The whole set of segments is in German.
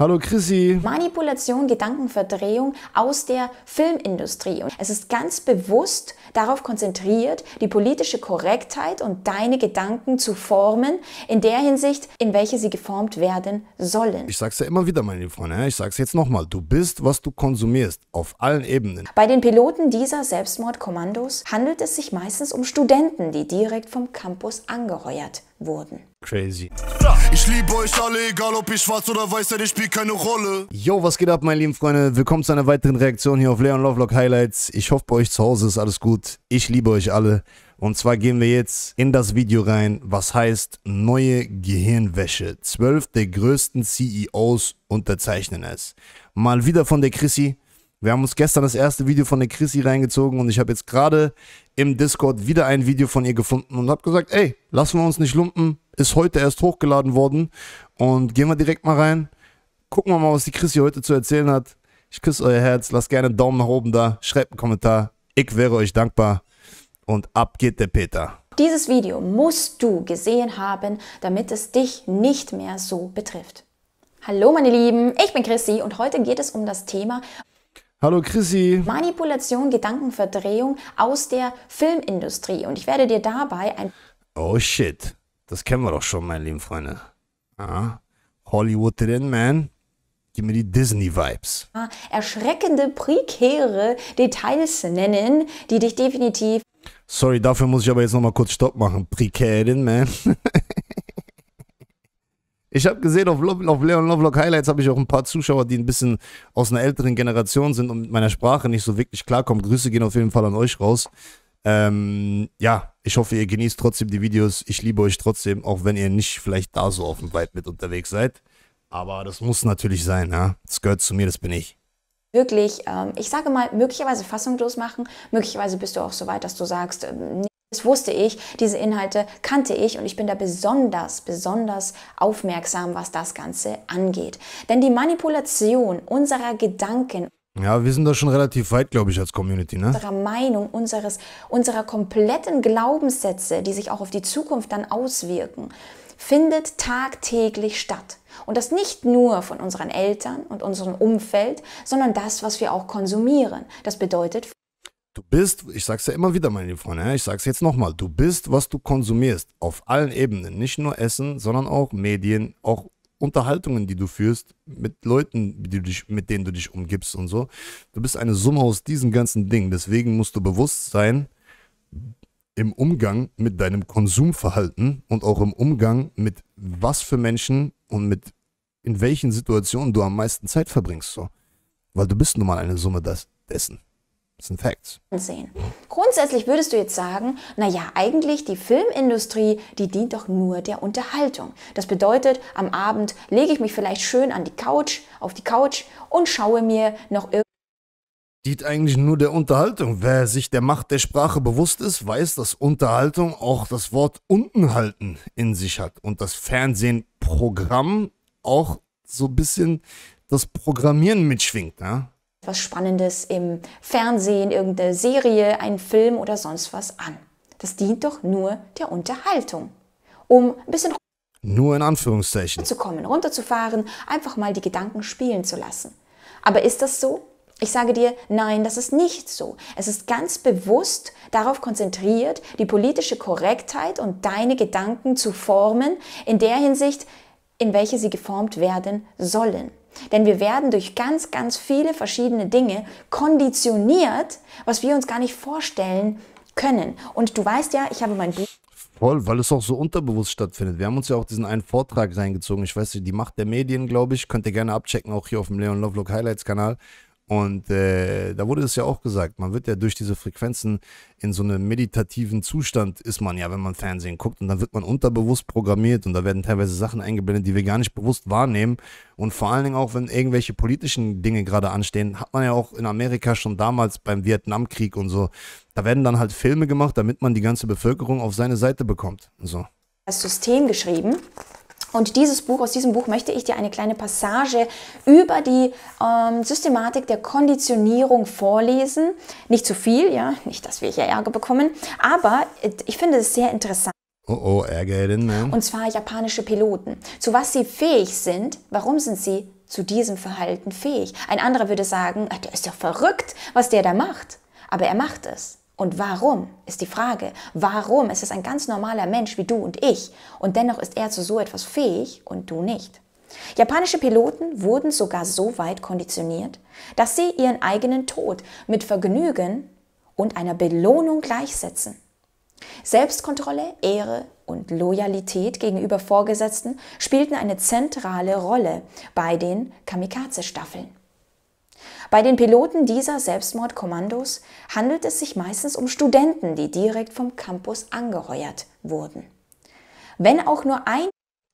Hallo Chrissy. Manipulation, Gedankenverdrehung aus der Filmindustrie. Und es ist ganz bewusst darauf konzentriert, die politische Korrektheit und deine Gedanken zu formen, in der Hinsicht, in welche sie geformt werden sollen. Ich sag's ja immer wieder, meine Freunde, ich sag's jetzt nochmal. Du bist, was du konsumierst, auf allen Ebenen. Bei den Piloten dieser Selbstmordkommandos handelt es sich meistens um Studenten, die direkt vom Campus angeheuert werden wurden. Crazy. Ich liebe euch alle, egal ob ihr schwarz oder weiß seid, ich spielt keine Rolle. Yo, was geht ab, meine lieben Freunde? Willkommen zu einer weiteren Reaktion hier auf Leon Lovelock Highlights. Ich hoffe, bei euch zu Hause ist alles gut. Ich liebe euch alle. Und zwar gehen wir jetzt in das Video rein, was heißt neue Gehirnwäsche. Zwölf der größten CEOs unterzeichnen es. Mal wieder von der Chrissy, wir haben uns gestern das erste Video von der Chrissy reingezogen und ich habe jetzt gerade im Discord wieder ein Video von ihr gefunden und habe gesagt, ey, lassen wir uns nicht lumpen, ist heute erst hochgeladen worden und gehen wir direkt mal rein, gucken wir mal, was die Chrissy heute zu erzählen hat. Ich küsse euer Herz, lasst gerne einen Daumen nach oben da, schreibt einen Kommentar, ich wäre euch dankbar und ab geht der Peter. Dieses Video musst du gesehen haben, damit es dich nicht mehr so betrifft. Hallo meine Lieben, ich bin Chrissy und heute geht es um das Thema, Hallo Chrissy. Manipulation, Gedankenverdrehung aus der Filmindustrie. Und ich werde dir dabei ein. Oh shit. Das kennen wir doch schon, meine lieben Freunde. Ah, Hollywood drin, man. Gib mir die Disney-Vibes. Ah, erschreckende, prekäre Details nennen, die dich definitiv. Sorry, dafür muss ich aber jetzt nochmal kurz Stopp machen. Prekären, man. Ich habe gesehen, auf, Lo auf Leon Lovelock Highlights habe ich auch ein paar Zuschauer, die ein bisschen aus einer älteren Generation sind und mit meiner Sprache nicht so wirklich klarkommen. Grüße gehen auf jeden Fall an euch raus. Ähm, ja, ich hoffe, ihr genießt trotzdem die Videos. Ich liebe euch trotzdem, auch wenn ihr nicht vielleicht da so auf dem Vibe mit unterwegs seid. Aber das muss natürlich sein, ja. Das gehört zu mir, das bin ich wirklich, ähm, ich sage mal, möglicherweise fassungslos machen. Möglicherweise bist du auch so weit, dass du sagst, ähm, das wusste ich, diese Inhalte kannte ich und ich bin da besonders, besonders aufmerksam, was das Ganze angeht. Denn die Manipulation unserer Gedanken ja, wir sind da schon relativ weit, glaube ich, als Community, ne? Unserer Meinung, unseres, unserer kompletten Glaubenssätze, die sich auch auf die Zukunft dann auswirken, findet tagtäglich statt. Und das nicht nur von unseren Eltern und unserem Umfeld, sondern das, was wir auch konsumieren. Das bedeutet Du bist, ich sag's ja immer wieder, meine Freunde, ich sag's jetzt nochmal, du bist, was du konsumierst, auf allen Ebenen, nicht nur Essen, sondern auch Medien, auch Unterhaltungen, die du führst, mit Leuten, dich, mit denen du dich umgibst und so. Du bist eine Summe aus diesen ganzen Dingen. Deswegen musst du bewusst sein im Umgang mit deinem Konsumverhalten und auch im Umgang mit was für Menschen und mit in welchen Situationen du am meisten Zeit verbringst. So. Weil du bist nun mal eine Summe dessen. Das sind Facts. Sehen. Grundsätzlich würdest du jetzt sagen, naja, eigentlich die Filmindustrie, die dient doch nur der Unterhaltung. Das bedeutet, am Abend lege ich mich vielleicht schön an die Couch, auf die Couch und schaue mir noch irgendwie dient eigentlich nur der Unterhaltung. Wer sich der Macht der Sprache bewusst ist, weiß, dass Unterhaltung auch das Wort Untenhalten in sich hat und das Fernsehen auch so ein bisschen das Programmieren mitschwingt. Ne? was Spannendes im Fernsehen, irgendeine Serie, einen Film oder sonst was an. Das dient doch nur der Unterhaltung, um ein bisschen nur in Anführungszeichen zu kommen, runterzufahren, einfach mal die Gedanken spielen zu lassen. Aber ist das so? Ich sage dir, nein, das ist nicht so. Es ist ganz bewusst darauf konzentriert, die politische Korrektheit und deine Gedanken zu formen, in der Hinsicht, in welche sie geformt werden sollen. Denn wir werden durch ganz, ganz viele verschiedene Dinge konditioniert, was wir uns gar nicht vorstellen können. Und du weißt ja, ich habe mein Buch. Voll, weil es auch so unterbewusst stattfindet. Wir haben uns ja auch diesen einen Vortrag reingezogen. Ich weiß nicht, die Macht der Medien, glaube ich. Könnt ihr gerne abchecken, auch hier auf dem Leon Lovelock Highlights Kanal. Und äh, da wurde es ja auch gesagt, man wird ja durch diese Frequenzen in so einem meditativen Zustand ist man ja, wenn man Fernsehen guckt und dann wird man unterbewusst programmiert und da werden teilweise Sachen eingeblendet, die wir gar nicht bewusst wahrnehmen. Und vor allen Dingen auch, wenn irgendwelche politischen Dinge gerade anstehen, hat man ja auch in Amerika schon damals beim Vietnamkrieg und so, da werden dann halt Filme gemacht, damit man die ganze Bevölkerung auf seine Seite bekommt. So. Das System geschrieben und dieses Buch, aus diesem Buch möchte ich dir eine kleine Passage über die ähm, Systematik der Konditionierung vorlesen. Nicht zu viel, ja, nicht, dass wir hier Ärger bekommen, aber ich finde es sehr interessant. Oh oh, Ärger, denn, man. Und zwar japanische Piloten. Zu was sie fähig sind, warum sind sie zu diesem Verhalten fähig? Ein anderer würde sagen, der ist doch verrückt, was der da macht. Aber er macht es. Und warum ist die Frage. Warum ist es ein ganz normaler Mensch wie du und ich und dennoch ist er zu so etwas fähig und du nicht? Japanische Piloten wurden sogar so weit konditioniert, dass sie ihren eigenen Tod mit Vergnügen und einer Belohnung gleichsetzen. Selbstkontrolle, Ehre und Loyalität gegenüber Vorgesetzten spielten eine zentrale Rolle bei den Kamikaze-Staffeln. Bei den Piloten dieser Selbstmordkommandos handelt es sich meistens um Studenten, die direkt vom Campus angeheuert wurden. Wenn auch nur ein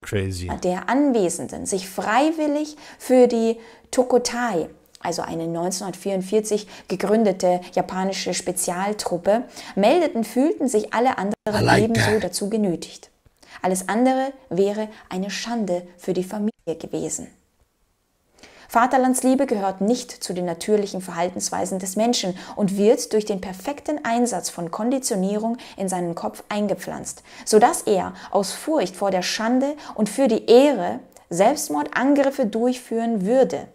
Crazy. der Anwesenden sich freiwillig für die Tokotai, also eine 1944 gegründete japanische Spezialtruppe, meldeten, fühlten sich alle anderen like ebenso that. dazu genötigt. Alles andere wäre eine Schande für die Familie gewesen. Vaterlandsliebe gehört nicht zu den natürlichen Verhaltensweisen des Menschen und wird durch den perfekten Einsatz von Konditionierung in seinen Kopf eingepflanzt, sodass er aus Furcht vor der Schande und für die Ehre Selbstmordangriffe durchführen würde.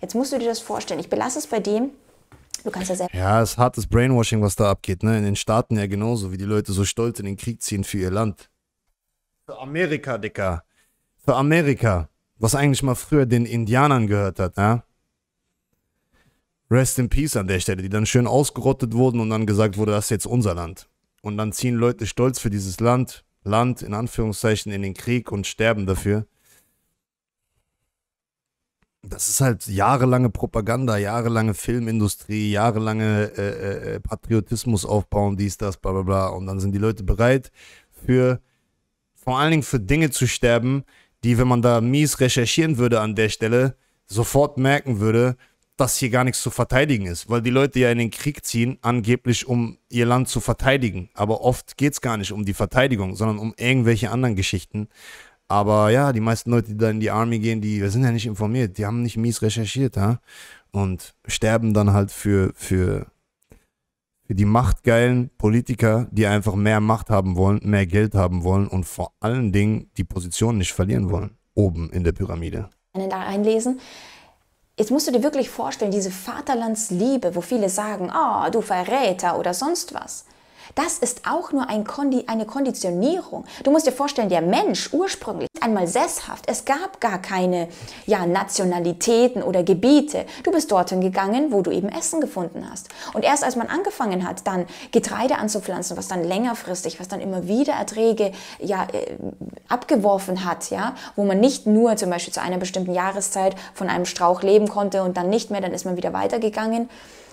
Jetzt musst du dir das vorstellen. Ich belasse es bei dem, Du kannst ja selbst. Ja, es ist hartes Brainwashing, was da abgeht, ne? In den Staaten ja genauso, wie die Leute so stolz in den Krieg ziehen für ihr Land. Für Amerika, Dicker. Für Amerika was eigentlich mal früher den Indianern gehört hat, ja? Rest in Peace an der Stelle, die dann schön ausgerottet wurden und dann gesagt wurde, das ist jetzt unser Land. Und dann ziehen Leute stolz für dieses Land, Land in Anführungszeichen, in den Krieg und sterben dafür. Das ist halt jahrelange Propaganda, jahrelange Filmindustrie, jahrelange äh, äh, Patriotismus aufbauen, dies, das, bla bla bla. Und dann sind die Leute bereit, für vor allen Dingen für Dinge zu sterben, die, wenn man da mies recherchieren würde an der Stelle, sofort merken würde, dass hier gar nichts zu verteidigen ist, weil die Leute ja in den Krieg ziehen, angeblich um ihr Land zu verteidigen. Aber oft geht es gar nicht um die Verteidigung, sondern um irgendwelche anderen Geschichten. Aber ja, die meisten Leute, die da in die Army gehen, die sind ja nicht informiert, die haben nicht mies recherchiert, ja? und sterben dann halt für, für die machtgeilen Politiker, die einfach mehr Macht haben wollen, mehr Geld haben wollen und vor allen Dingen die Position nicht verlieren wollen, oben in der Pyramide. Da einlesen. Jetzt musst du dir wirklich vorstellen, diese Vaterlandsliebe, wo viele sagen, oh, du Verräter oder sonst was. Das ist auch nur ein Kondi eine Konditionierung. Du musst dir vorstellen, der Mensch ursprünglich ist einmal sesshaft. Es gab gar keine ja, Nationalitäten oder Gebiete. Du bist dorthin gegangen, wo du eben Essen gefunden hast. Und erst als man angefangen hat, dann Getreide anzupflanzen, was dann längerfristig, was dann immer wieder Erträge ja, äh, abgeworfen hat, ja, wo man nicht nur zum Beispiel zu einer bestimmten Jahreszeit von einem Strauch leben konnte und dann nicht mehr, dann ist man wieder weitergegangen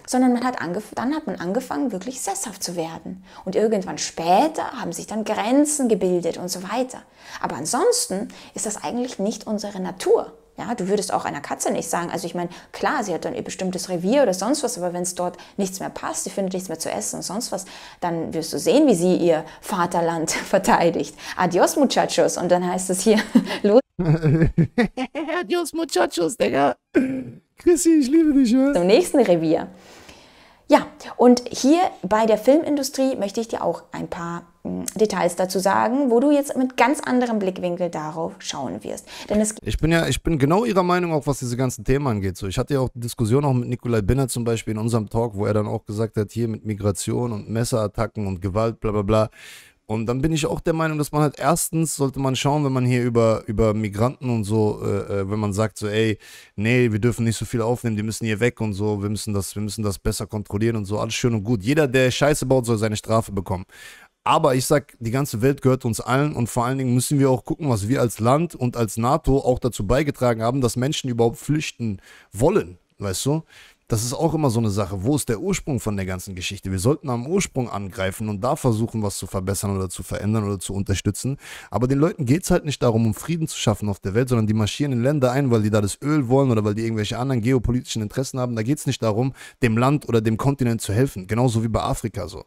sondern man hat dann hat man angefangen, wirklich sesshaft zu werden. Und irgendwann später haben sich dann Grenzen gebildet und so weiter. Aber ansonsten ist das eigentlich nicht unsere Natur. Ja, du würdest auch einer Katze nicht sagen, also ich meine, klar, sie hat dann ihr bestimmtes Revier oder sonst was, aber wenn es dort nichts mehr passt, sie findet nichts mehr zu essen und sonst was, dann wirst du sehen, wie sie ihr Vaterland verteidigt. Adios, Muchachos. Und dann heißt es hier, los. Adios, Muchachos, Digga. Chrissy, ich liebe dich, ja. Ne? Zum nächsten Revier. Ja, und hier bei der Filmindustrie möchte ich dir auch ein paar hm, Details dazu sagen, wo du jetzt mit ganz anderem Blickwinkel darauf schauen wirst. Denn es ich bin ja, ich bin genau ihrer Meinung, auch was diese ganzen Themen angeht. So, ich hatte ja auch Diskussion auch mit Nikolai Binner zum Beispiel in unserem Talk, wo er dann auch gesagt hat, hier mit Migration und Messerattacken und Gewalt, bla bla bla. Und dann bin ich auch der Meinung, dass man halt erstens sollte man schauen, wenn man hier über, über Migranten und so, äh, äh, wenn man sagt so, ey, nee, wir dürfen nicht so viel aufnehmen, die müssen hier weg und so, wir müssen das, wir müssen das besser kontrollieren und so, alles schön und gut. Jeder, der Scheiße baut, soll seine Strafe bekommen. Aber ich sag, die ganze Welt gehört uns allen und vor allen Dingen müssen wir auch gucken, was wir als Land und als NATO auch dazu beigetragen haben, dass Menschen überhaupt flüchten wollen, weißt du? Das ist auch immer so eine Sache. Wo ist der Ursprung von der ganzen Geschichte? Wir sollten am Ursprung angreifen und da versuchen, was zu verbessern oder zu verändern oder zu unterstützen. Aber den Leuten geht es halt nicht darum, um Frieden zu schaffen auf der Welt, sondern die marschieren in Länder ein, weil die da das Öl wollen oder weil die irgendwelche anderen geopolitischen Interessen haben. Da geht es nicht darum, dem Land oder dem Kontinent zu helfen. Genauso wie bei Afrika so.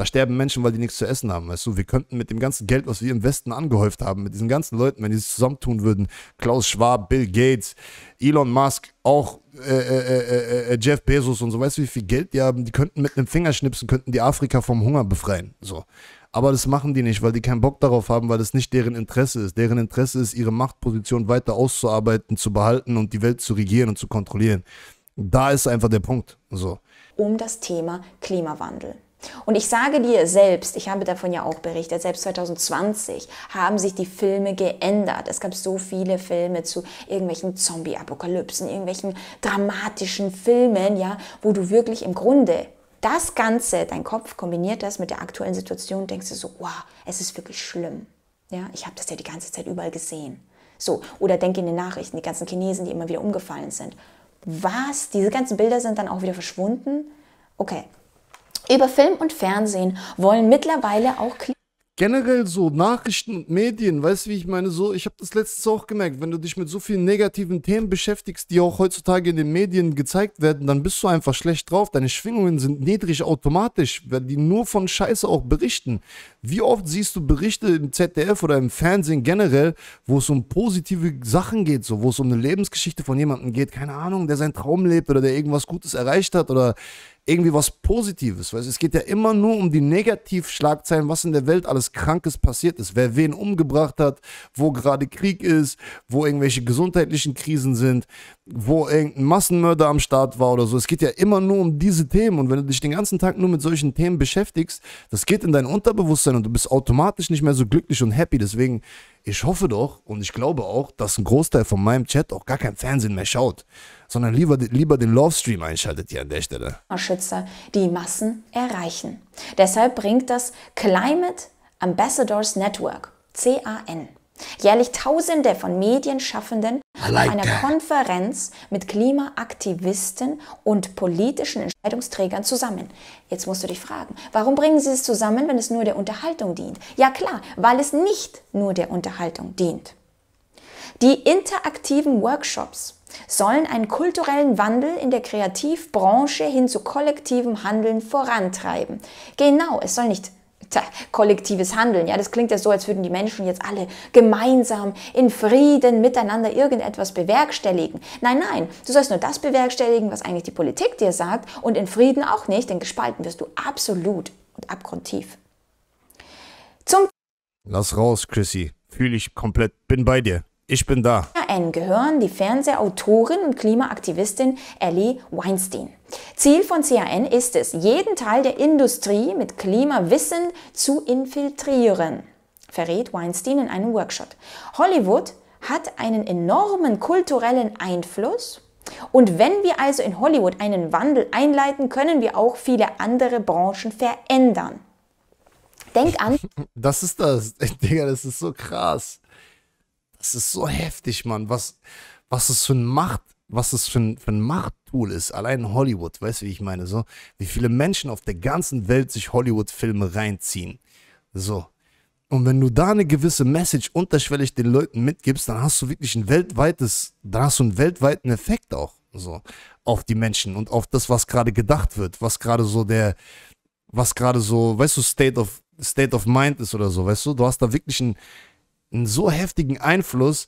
Da sterben Menschen, weil die nichts zu essen haben. Weißt du, wir könnten mit dem ganzen Geld, was wir im Westen angehäuft haben, mit diesen ganzen Leuten, wenn die es zusammentun würden, Klaus Schwab, Bill Gates, Elon Musk, auch äh, äh, äh, äh, äh Jeff Bezos und so, weißt du, wie viel Geld die haben, die könnten mit einem Fingerschnipsen, könnten die Afrika vom Hunger befreien. So. Aber das machen die nicht, weil die keinen Bock darauf haben, weil das nicht deren Interesse ist. Deren Interesse ist, ihre Machtposition weiter auszuarbeiten, zu behalten und die Welt zu regieren und zu kontrollieren. Da ist einfach der Punkt. So. Um das Thema Klimawandel. Und ich sage dir selbst, ich habe davon ja auch berichtet, selbst 2020 haben sich die Filme geändert. Es gab so viele Filme zu irgendwelchen Zombie-Apokalypsen, irgendwelchen dramatischen Filmen, ja, wo du wirklich im Grunde das Ganze, dein Kopf kombiniert das mit der aktuellen Situation, denkst du so, wow, es ist wirklich schlimm. Ja, ich habe das ja die ganze Zeit überall gesehen. So, oder denk in den Nachrichten, die ganzen Chinesen, die immer wieder umgefallen sind. Was? Diese ganzen Bilder sind dann auch wieder verschwunden? Okay, über Film und Fernsehen wollen mittlerweile auch Kli generell so Nachrichten und Medien, weißt du, wie ich meine, so, ich habe das letztens auch gemerkt, wenn du dich mit so vielen negativen Themen beschäftigst, die auch heutzutage in den Medien gezeigt werden, dann bist du einfach schlecht drauf, deine Schwingungen sind niedrig automatisch, weil die nur von Scheiße auch berichten. Wie oft siehst du Berichte im ZDF oder im Fernsehen generell, wo es um positive Sachen geht, so, wo es um eine Lebensgeschichte von jemandem geht, keine Ahnung, der seinen Traum lebt oder der irgendwas Gutes erreicht hat oder irgendwie was Positives. Weißt? Es geht ja immer nur um die Negativschlagzeilen, was in der Welt alles Krankes passiert ist, wer wen umgebracht hat, wo gerade Krieg ist, wo irgendwelche gesundheitlichen Krisen sind, wo irgendein Massenmörder am Start war oder so. Es geht ja immer nur um diese Themen. Und wenn du dich den ganzen Tag nur mit solchen Themen beschäftigst, das geht in dein Unterbewusstsein und du bist automatisch nicht mehr so glücklich und happy. Deswegen ich hoffe doch und ich glaube auch, dass ein Großteil von meinem Chat auch gar kein Fernsehen mehr schaut, sondern lieber, lieber den Love-Stream einschaltet hier an der Stelle. Oh, Schützer die Massen erreichen. Deshalb bringt das Climate Ambassadors Network, CAN, Jährlich Tausende von Medienschaffenden like einer that. Konferenz mit Klimaaktivisten und politischen Entscheidungsträgern zusammen. Jetzt musst du dich fragen, warum bringen sie es zusammen, wenn es nur der Unterhaltung dient? Ja klar, weil es nicht nur der Unterhaltung dient. Die interaktiven Workshops sollen einen kulturellen Wandel in der Kreativbranche hin zu kollektivem Handeln vorantreiben. Genau, es soll nicht tja, kollektives Handeln. Ja, das klingt ja so, als würden die Menschen jetzt alle gemeinsam in Frieden miteinander irgendetwas bewerkstelligen. Nein, nein, du sollst nur das bewerkstelligen, was eigentlich die Politik dir sagt und in Frieden auch nicht, denn gespalten wirst du absolut und abgrundtief. Zum Lass raus, Chrissy. Fühle ich komplett, bin bei dir. Ich bin da. N gehören die Fernsehautorin und Klimaaktivistin Ellie Weinstein. Ziel von CAN ist es, jeden Teil der Industrie mit Klimawissen zu infiltrieren, verrät Weinstein in einem Workshop. Hollywood hat einen enormen kulturellen Einfluss und wenn wir also in Hollywood einen Wandel einleiten, können wir auch viele andere Branchen verändern. Denk an. Das ist das. Digga, das ist so krass. Das ist so heftig, Mann. Was, was es für eine Macht was das für ein, für ein Machttool ist, allein Hollywood, weißt du, wie ich meine, so, wie viele Menschen auf der ganzen Welt sich Hollywood-Filme reinziehen. So. Und wenn du da eine gewisse Message unterschwellig den Leuten mitgibst, dann hast du wirklich ein weltweites, dann hast du einen weltweiten Effekt auch, so, auf die Menschen und auf das, was gerade gedacht wird, was gerade so der, was gerade so, weißt du, State of, State of Mind ist oder so, weißt du, du hast da wirklich einen, einen so heftigen Einfluss,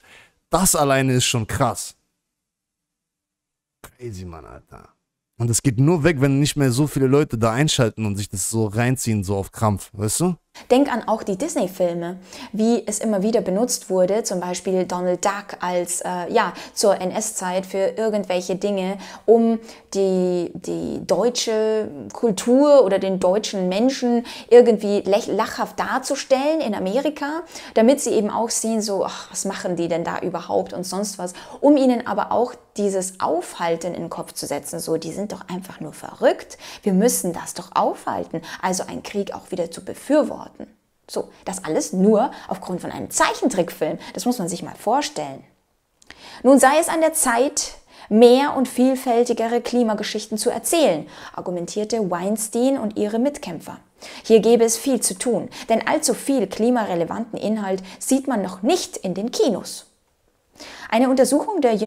das alleine ist schon krass. Crazy, Mann, Alter. Und das geht nur weg, wenn nicht mehr so viele Leute da einschalten und sich das so reinziehen, so auf Krampf, weißt du? Denk an auch die Disney-Filme, wie es immer wieder benutzt wurde, zum Beispiel Donald Duck als, äh, ja, zur NS-Zeit für irgendwelche Dinge, um die, die deutsche Kultur oder den deutschen Menschen irgendwie lachhaft darzustellen in Amerika, damit sie eben auch sehen, so, ach, was machen die denn da überhaupt und sonst was, um ihnen aber auch dieses Aufhalten in den Kopf zu setzen, so, die sind doch einfach nur verrückt, wir müssen das doch aufhalten, also einen Krieg auch wieder zu befürworten. Orten. So, das alles nur aufgrund von einem Zeichentrickfilm. Das muss man sich mal vorstellen. Nun sei es an der Zeit, mehr und vielfältigere Klimageschichten zu erzählen, argumentierte Weinstein und ihre Mitkämpfer. Hier gäbe es viel zu tun, denn allzu viel klimarelevanten Inhalt sieht man noch nicht in den Kinos. Eine Untersuchung der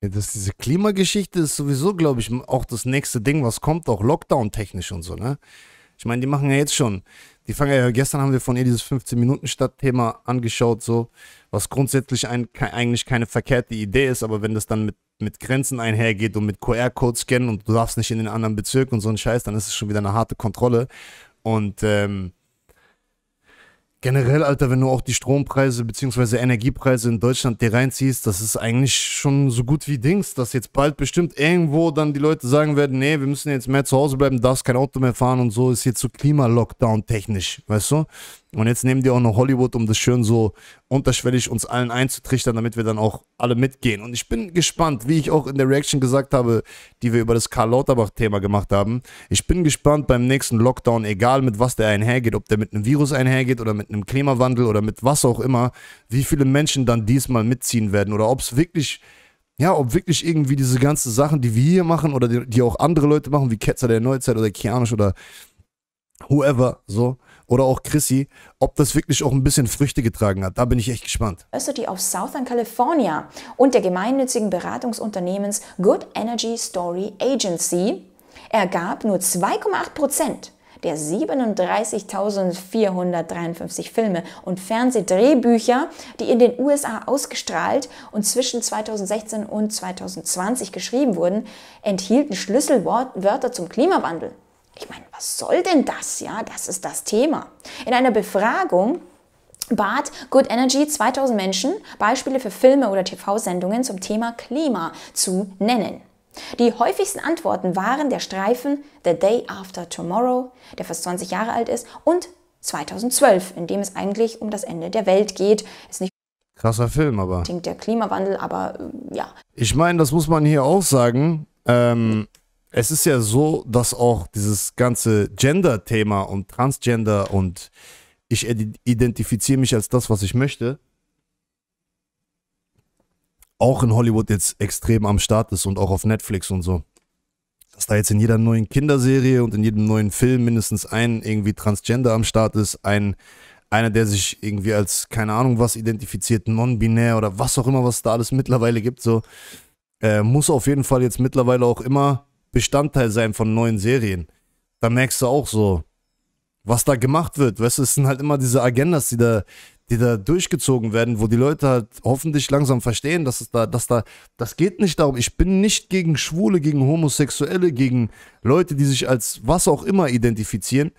das, diese Klimageschichte ist sowieso, glaube ich, auch das nächste Ding, was kommt, auch Lockdown-technisch und so, ne? Ich meine, die machen ja jetzt schon die fangen ja, gestern haben wir von ihr dieses 15-Minuten-Stadt-Thema angeschaut, so, was grundsätzlich ein, ke eigentlich keine verkehrte Idee ist, aber wenn das dann mit, mit Grenzen einhergeht und mit QR-Codes scannen und du darfst nicht in den anderen Bezirk und so ein Scheiß, dann ist es schon wieder eine harte Kontrolle. Und ähm, generell, Alter, wenn du auch die Strompreise bzw. Energiepreise in Deutschland dir reinziehst, das ist eigentlich schon so gut wie Dings, dass jetzt bald bestimmt irgendwo dann die Leute sagen werden, nee, wir müssen jetzt mehr zu Hause bleiben, darfst kein Auto mehr fahren und so, ist jetzt so Klima-Lockdown technisch, weißt du? Und jetzt nehmen die auch noch Hollywood, um das schön so unterschwellig uns allen einzutrichtern, damit wir dann auch alle mitgehen. Und ich bin gespannt, wie ich auch in der Reaction gesagt habe, die wir über das Karl Lauterbach-Thema gemacht haben. Ich bin gespannt beim nächsten Lockdown, egal mit was der einhergeht, ob der mit einem Virus einhergeht oder mit einem Klimawandel oder mit was auch immer, wie viele Menschen dann diesmal mitziehen werden oder ob es wirklich ja, ob wirklich irgendwie diese ganzen Sachen, die wir hier machen oder die, die, auch andere Leute machen, wie Ketzer der Neuzeit oder Kianisch oder whoever, so, oder auch Chrissy, ob das wirklich auch ein bisschen Früchte getragen hat. Da bin ich echt gespannt. University of Southern California und der gemeinnützigen Beratungsunternehmens Good Energy Story Agency ergab nur 2,8 Prozent der 37.453 Filme und Fernsehdrehbücher, die in den USA ausgestrahlt und zwischen 2016 und 2020 geschrieben wurden, enthielten Schlüsselwörter zum Klimawandel. Ich meine, was soll denn das? Ja, das ist das Thema. In einer Befragung bat Good Energy 2000 Menschen, Beispiele für Filme oder TV-Sendungen zum Thema Klima zu nennen. Die häufigsten Antworten waren der Streifen The Day After Tomorrow, der fast 20 Jahre alt ist, und 2012, in dem es eigentlich um das Ende der Welt geht. Ist nicht Krasser Film, aber. Klingt der Klimawandel, aber äh, ja. Ich meine, das muss man hier auch sagen. Ähm, es ist ja so, dass auch dieses ganze Gender-Thema und Transgender und ich identifiziere mich als das, was ich möchte, auch in Hollywood jetzt extrem am Start ist und auch auf Netflix und so. Dass da jetzt in jeder neuen Kinderserie und in jedem neuen Film mindestens ein irgendwie Transgender am Start ist, ein einer, der sich irgendwie als keine Ahnung was identifiziert, non-binär oder was auch immer, was da alles mittlerweile gibt, so äh, muss auf jeden Fall jetzt mittlerweile auch immer Bestandteil sein von neuen Serien. Da merkst du auch so, was da gemacht wird. Weißt du, es sind halt immer diese Agendas, die da, die da durchgezogen werden, wo die Leute halt hoffentlich langsam verstehen, dass es da, dass da, das geht nicht darum. Ich bin nicht gegen Schwule, gegen Homosexuelle, gegen Leute, die sich als was auch immer identifizieren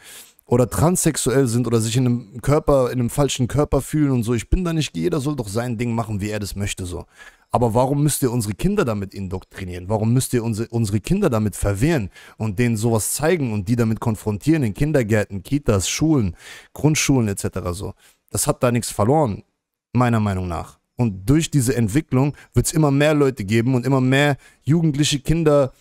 oder transsexuell sind oder sich in einem Körper, in einem falschen Körper fühlen und so. Ich bin da nicht, jeder soll doch sein Ding machen, wie er das möchte, so. Aber warum müsst ihr unsere Kinder damit indoktrinieren? Warum müsst ihr unsere, unsere Kinder damit verwehren und denen sowas zeigen und die damit konfrontieren in Kindergärten, Kitas, Schulen, Grundschulen etc. so? Das hat da nichts verloren, meiner Meinung nach. Und durch diese Entwicklung wird es immer mehr Leute geben und immer mehr jugendliche Kinder,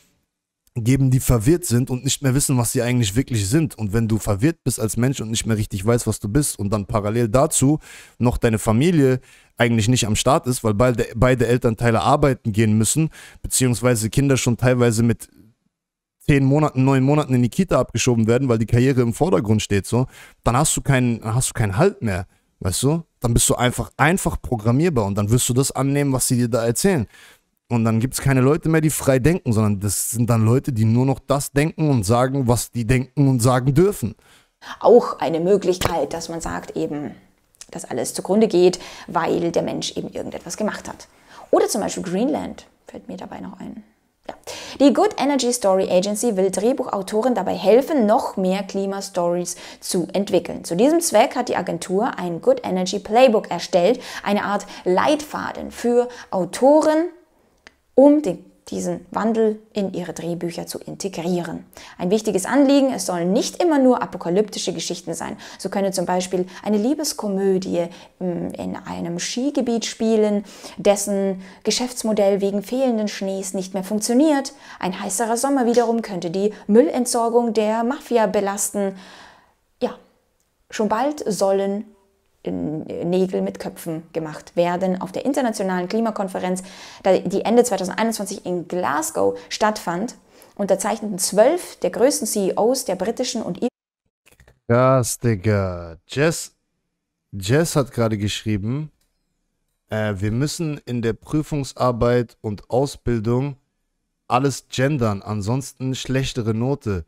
geben, die verwirrt sind und nicht mehr wissen, was sie eigentlich wirklich sind. Und wenn du verwirrt bist als Mensch und nicht mehr richtig weißt, was du bist und dann parallel dazu noch deine Familie eigentlich nicht am Start ist, weil beide, beide Elternteile arbeiten gehen müssen, beziehungsweise Kinder schon teilweise mit zehn Monaten, neun Monaten in die Kita abgeschoben werden, weil die Karriere im Vordergrund steht, so, dann hast du keinen, hast du keinen Halt mehr. Weißt du? Dann bist du einfach, einfach programmierbar und dann wirst du das annehmen, was sie dir da erzählen. Und dann gibt es keine Leute mehr, die frei denken, sondern das sind dann Leute, die nur noch das denken und sagen, was die denken und sagen dürfen. Auch eine Möglichkeit, dass man sagt eben, dass alles zugrunde geht, weil der Mensch eben irgendetwas gemacht hat. Oder zum Beispiel Greenland fällt mir dabei noch ein. Ja. Die Good Energy Story Agency will Drehbuchautoren dabei helfen, noch mehr Klimastories zu entwickeln. Zu diesem Zweck hat die Agentur ein Good Energy Playbook erstellt, eine Art Leitfaden für Autoren, um den, diesen Wandel in ihre Drehbücher zu integrieren. Ein wichtiges Anliegen, es sollen nicht immer nur apokalyptische Geschichten sein. So könne zum Beispiel eine Liebeskomödie mm, in einem Skigebiet spielen, dessen Geschäftsmodell wegen fehlenden Schnees nicht mehr funktioniert. Ein heißerer Sommer wiederum könnte die Müllentsorgung der Mafia belasten. Ja, schon bald sollen Nägel mit Köpfen gemacht werden auf der internationalen Klimakonferenz, die Ende 2021 in Glasgow stattfand, unterzeichneten zwölf der größten CEOs der britischen und Krass, Digga. Jess, Jess hat gerade geschrieben, äh, wir müssen in der Prüfungsarbeit und Ausbildung alles gendern, ansonsten schlechtere Note.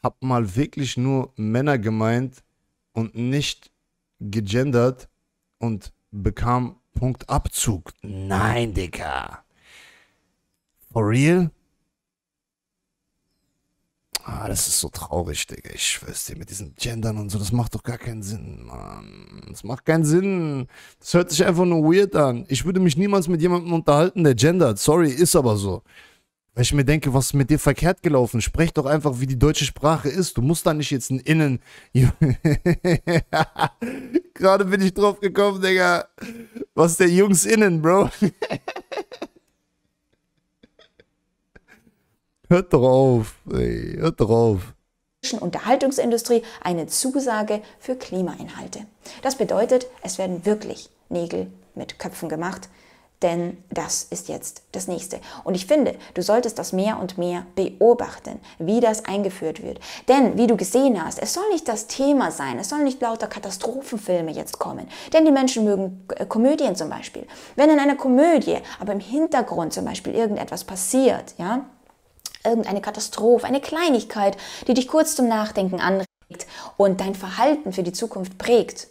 Hab mal wirklich nur Männer gemeint und nicht gegendert und bekam Punktabzug. Nein, Dicker. For real? Ah, das ist so traurig, Digga. Ich schwör's dir, mit diesen Gendern und so, das macht doch gar keinen Sinn, Mann. Das macht keinen Sinn. Das hört sich einfach nur weird an. Ich würde mich niemals mit jemandem unterhalten, der gendert. Sorry, ist aber so. Weil ich mir denke, was ist mit dir verkehrt gelaufen? Sprech doch einfach, wie die deutsche Sprache ist. Du musst da nicht jetzt ein Innen. Gerade bin ich drauf gekommen, Digga. Was ist der Jungs Innen, Bro? Hört doch auf, ey. Hört doch auf. Unterhaltungsindustrie eine Zusage für Klimainhalte. Das bedeutet, es werden wirklich Nägel mit Köpfen gemacht, denn das ist jetzt das nächste. Und ich finde, du solltest das mehr und mehr beobachten, wie das eingeführt wird. Denn, wie du gesehen hast, es soll nicht das Thema sein, es sollen nicht lauter Katastrophenfilme jetzt kommen. Denn die Menschen mögen äh, Komödien zum Beispiel. Wenn in einer Komödie aber im Hintergrund zum Beispiel irgendetwas passiert, ja, irgendeine Katastrophe, eine Kleinigkeit, die dich kurz zum Nachdenken anregt und dein Verhalten für die Zukunft prägt,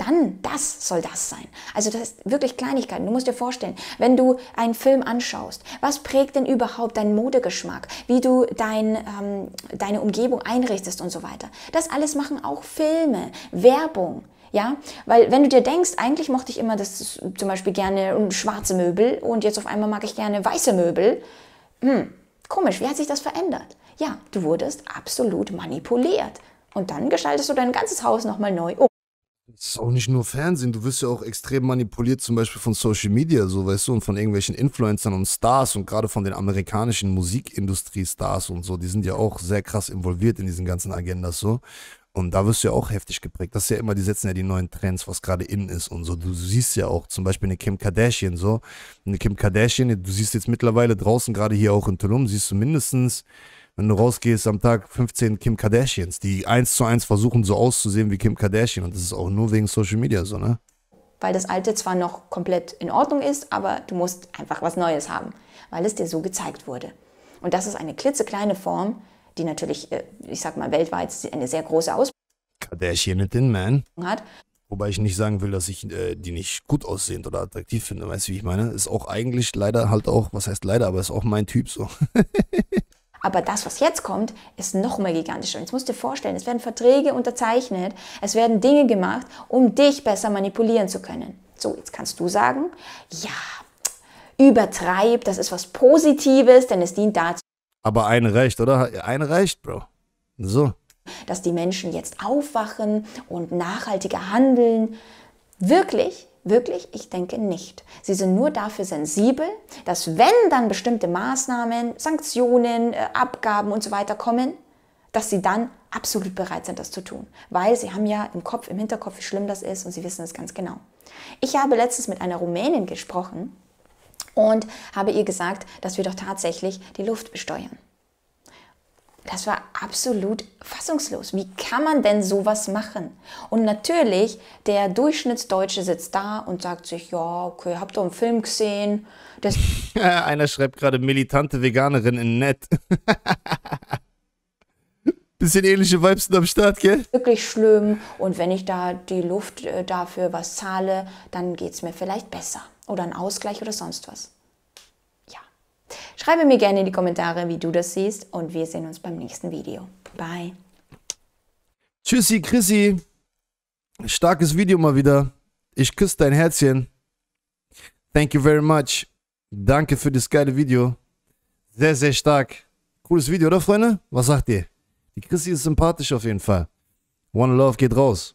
dann das soll das sein. Also das ist wirklich Kleinigkeiten. Du musst dir vorstellen, wenn du einen Film anschaust, was prägt denn überhaupt deinen Modegeschmack, wie du dein, ähm, deine Umgebung einrichtest und so weiter. Das alles machen auch Filme, Werbung. Ja, weil wenn du dir denkst, eigentlich mochte ich immer das zum Beispiel gerne schwarze Möbel und jetzt auf einmal mag ich gerne weiße Möbel. Hm, komisch, wie hat sich das verändert? Ja, du wurdest absolut manipuliert. Und dann gestaltest du dein ganzes Haus nochmal neu um. Es ist auch nicht nur Fernsehen, du wirst ja auch extrem manipuliert, zum Beispiel von Social Media, so weißt du, und von irgendwelchen Influencern und Stars und gerade von den amerikanischen Musikindustrie-Stars und so, die sind ja auch sehr krass involviert in diesen ganzen Agendas so. Und da wirst du ja auch heftig geprägt. Das ist ja immer, die setzen ja die neuen Trends, was gerade in ist und so. Du siehst ja auch zum Beispiel eine Kim Kardashian so. Eine Kim Kardashian, du siehst jetzt mittlerweile draußen, gerade hier auch in Tulum, siehst du mindestens wenn du rausgehst am Tag 15 Kim Kardashians, die eins zu eins versuchen, so auszusehen wie Kim Kardashian. Und das ist auch nur wegen Social Media so, ne? Weil das Alte zwar noch komplett in Ordnung ist, aber du musst einfach was Neues haben, weil es dir so gezeigt wurde. Und das ist eine klitzekleine Form, die natürlich, äh, ich sag mal, weltweit eine sehr große Ausbildung Kardashian den Man hat. Wobei ich nicht sagen will, dass ich äh, die nicht gut aussehend oder attraktiv finde. Weißt du, wie ich meine? Ist auch eigentlich leider halt auch, was heißt leider, aber ist auch mein Typ so. Aber das, was jetzt kommt, ist noch mal gigantischer. Jetzt musst du dir vorstellen, es werden Verträge unterzeichnet, es werden Dinge gemacht, um dich besser manipulieren zu können. So, jetzt kannst du sagen, ja, übertreib, das ist was Positives, denn es dient dazu. Aber ein Recht, oder? Ein Recht, Bro. So. Dass die Menschen jetzt aufwachen und nachhaltiger handeln. Wirklich? Wirklich? Ich denke nicht. Sie sind nur dafür sensibel, dass wenn dann bestimmte Maßnahmen, Sanktionen, äh, Abgaben und so weiter kommen, dass sie dann absolut bereit sind, das zu tun. Weil sie haben ja im Kopf, im Hinterkopf, wie schlimm das ist und sie wissen es ganz genau. Ich habe letztens mit einer Rumänin gesprochen und habe ihr gesagt, dass wir doch tatsächlich die Luft besteuern das war absolut fassungslos. Wie kann man denn sowas machen? Und natürlich, der Durchschnittsdeutsche sitzt da und sagt sich, ja, okay, habt ihr einen Film gesehen? Das Einer schreibt gerade militante Veganerin in Net. Bisschen ähnliche Vibes am Start, gell? Wirklich schlimm. Und wenn ich da die Luft äh, dafür was zahle, dann geht es mir vielleicht besser. Oder ein Ausgleich oder sonst was. Schreibe mir gerne in die Kommentare, wie du das siehst und wir sehen uns beim nächsten Video. Bye. Tschüssi, Chrissy. Starkes Video mal wieder. Ich küsse dein Herzchen. Thank you very much. Danke für das geile Video. Sehr, sehr stark. Cooles Video, oder Freunde? Was sagt ihr? Die Chrissy ist sympathisch auf jeden Fall. One Love geht raus.